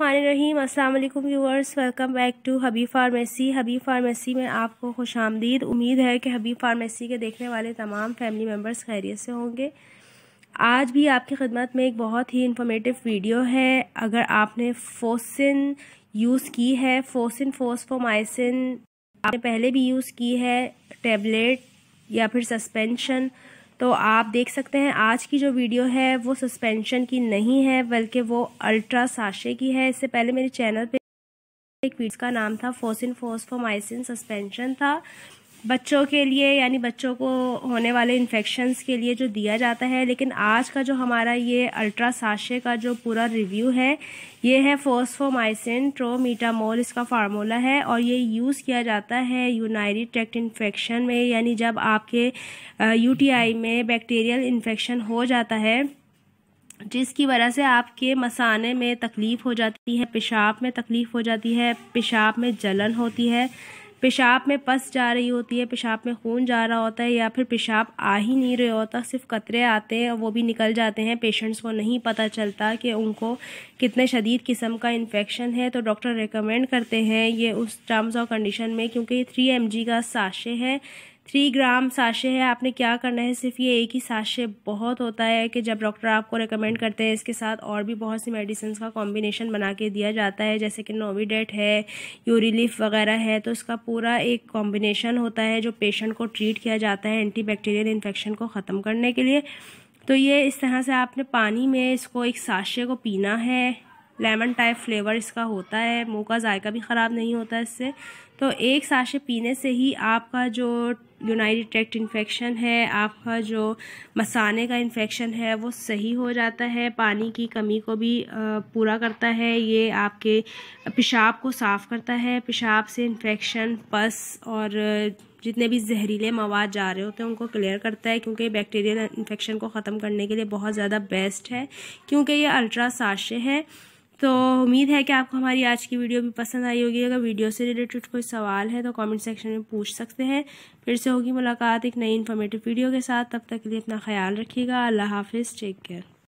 रहीम अस्सलाम वालेकुम viewers welcome back to Habi pharmacy Habi pharmacy में आपको खुश आमदीद उम्मीद है कि हबी फार्मेसी के देखने वाले तमाम फैमिली मेम्बर्स खैरियत से होंगे आज भी आपकी खिदमत में एक बहुत ही इंफॉर्मेटिव वीडियो है अगर आपने फोसिन यूज़ की है फोसिन फोसफोमाइसिन आपने पहले भी यूज़ की है टेबलेट या फिर सस्पेंशन तो आप देख सकते हैं आज की जो वीडियो है वो सस्पेंशन की नहीं है बल्कि वो अल्ट्रा साशे की है इससे पहले मेरे चैनल पे एक वीडियो का नाम था फोसिन फोसफोमाइसिन सस्पेंशन था बच्चों के लिए यानी बच्चों को होने वाले इन्फेक्शन के लिए जो दिया जाता है लेकिन आज का जो हमारा ये अल्ट्रा साशे का जो पूरा रिव्यू है ये है फोस्फोमाइसिन ट्रोमीटामोल इसका फार्मूला है और ये यूज़ किया जाता है यूनाइरी ट्रैक्ट इन्फेक्शन में यानी जब आपके यूटीआई में बैक्टीरियल इन्फेक्शन हो जाता है जिसकी वजह से आपके मसाने में तकलीफ़ हो जाती है पेशाब में तकलीफ़ हो जाती है पेशाब में जलन होती है पेशाब में पस जा रही होती है पेशाब में खून जा रहा होता है या फिर पेशाब आ ही नहीं रहा होता सिर्फ कतरे आते हैं और वो भी निकल जाते हैं पेशेंट्स को नहीं पता चलता कि उनको कितने शदीद किस्म का इन्फेक्शन है तो डॉक्टर रिकमेंड करते हैं ये उस टर्म्स और कंडीशन में क्योंकि थ्री एम का साशे है थ्री ग्राम साशे है आपने क्या करना है सिर्फ ये एक ही साशे बहुत होता है कि जब डॉक्टर आपको रिकमेंड करते हैं इसके साथ और भी बहुत सी मेडिसिन का कॉम्बिनेशन बना के दिया जाता है जैसे कि नोविडेट है यूरिलीफ वगैरह है तो इसका पूरा एक कॉम्बिनेशन होता है जो पेशेंट को ट्रीट किया जाता है एंटी बैक्टीरियल इन्फेक्शन को ख़त्म करने के लिए तो ये इस तरह से आपने पानी में इसको एक साशे को पीना है लेमन टाइप फ्लेवर इसका होता है मुँह का जायका भी ख़राब नहीं होता इससे तो एक साशे पीने से ही आपका जो यूनाइट ट्रैक्ट इन्फेक्शन है आपका जो मसाने का इन्फेक्शन है वो सही हो जाता है पानी की कमी को भी पूरा करता है ये आपके पेशाब को साफ़ करता है पेशाब से इन्फेक्शन पस और जितने भी जहरीले मवाद जा रहे होते हैं उनको क्लियर करता है क्योंकि बैक्टीरियल इन्फेक्शन को ख़त्म करने के लिए बहुत ज़्यादा बेस्ट है क्योंकि ये अल्ट्रा साशे है तो उम्मीद है कि आपको हमारी आज की वीडियो भी पसंद आई होगी अगर वीडियो से रिलेटेड कोई सवाल है तो कमेंट सेक्शन में पूछ सकते हैं फिर से होगी मुलाकात एक नई इन्फॉर्मेटिव वीडियो के साथ तब तक के लिए अपना ख्याल रखिएगा अल्लाह हाफिज़ टेक केयर